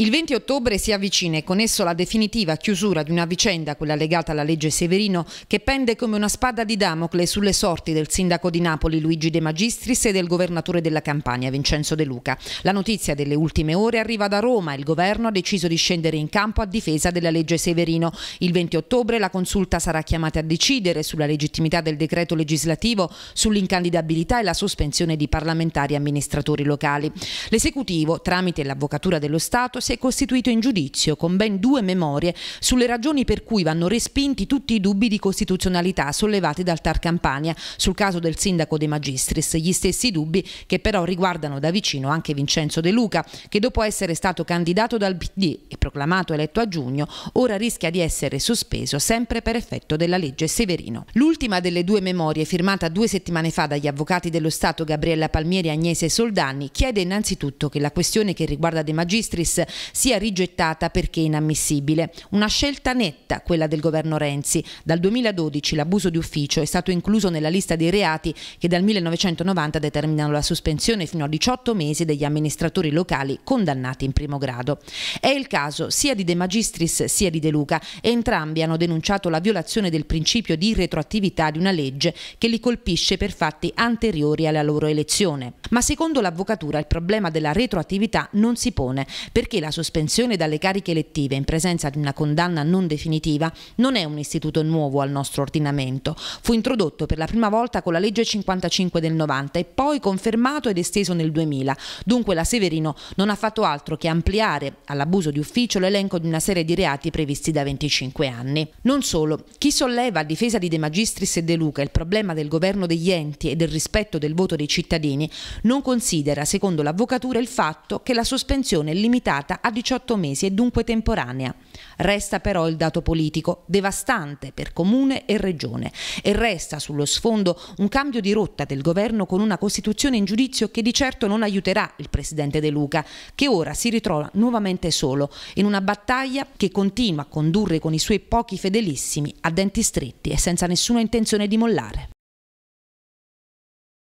Il 20 ottobre si avvicina e con esso la definitiva chiusura di una vicenda, quella legata alla legge Severino, che pende come una spada di Damocle sulle sorti del sindaco di Napoli Luigi De Magistris e del governatore della Campania Vincenzo De Luca. La notizia delle ultime ore arriva da Roma, il governo ha deciso di scendere in campo a difesa della legge Severino. Il 20 ottobre la consulta sarà chiamata a decidere sulla legittimità del decreto legislativo, sull'incandidabilità e la sospensione di parlamentari e amministratori locali. L'esecutivo, tramite l'avvocatura dello Stato, si è costituito in giudizio con ben due memorie sulle ragioni per cui vanno respinti tutti i dubbi di costituzionalità sollevati dal Tar Campania sul caso del sindaco De Magistris, gli stessi dubbi che però riguardano da vicino anche Vincenzo De Luca, che dopo essere stato candidato dal PD e proclamato eletto a giugno, ora rischia di essere sospeso sempre per effetto della legge Severino. L'ultima delle due memorie, firmata due settimane fa dagli avvocati dello Stato Gabriella Palmieri, e Agnese Soldani, chiede innanzitutto che la questione che riguarda De Magistris sia rigettata perché inammissibile. Una scelta netta quella del governo Renzi. Dal 2012 l'abuso di ufficio è stato incluso nella lista dei reati che dal 1990 determinano la sospensione fino a 18 mesi degli amministratori locali condannati in primo grado. È il caso sia di De Magistris sia di De Luca. Entrambi hanno denunciato la violazione del principio di retroattività di una legge che li colpisce per fatti anteriori alla loro elezione. Ma secondo l'avvocatura il problema della retroattività non si pone perché la la sospensione dalle cariche elettive in presenza di una condanna non definitiva non è un istituto nuovo al nostro ordinamento. Fu introdotto per la prima volta con la legge 55 del 90 e poi confermato ed esteso nel 2000. Dunque la Severino non ha fatto altro che ampliare all'abuso di ufficio l'elenco di una serie di reati previsti da 25 anni. Non solo, chi solleva a difesa di De Magistris e De Luca il problema del governo degli enti e del rispetto del voto dei cittadini non considera, secondo l'avvocatura, il fatto che la sospensione è limitata a 18 mesi e dunque temporanea. Resta però il dato politico, devastante per comune e regione, e resta sullo sfondo un cambio di rotta del governo con una Costituzione in giudizio che di certo non aiuterà il Presidente De Luca, che ora si ritrova nuovamente solo in una battaglia che continua a condurre con i suoi pochi fedelissimi a denti stretti e senza nessuna intenzione di mollare.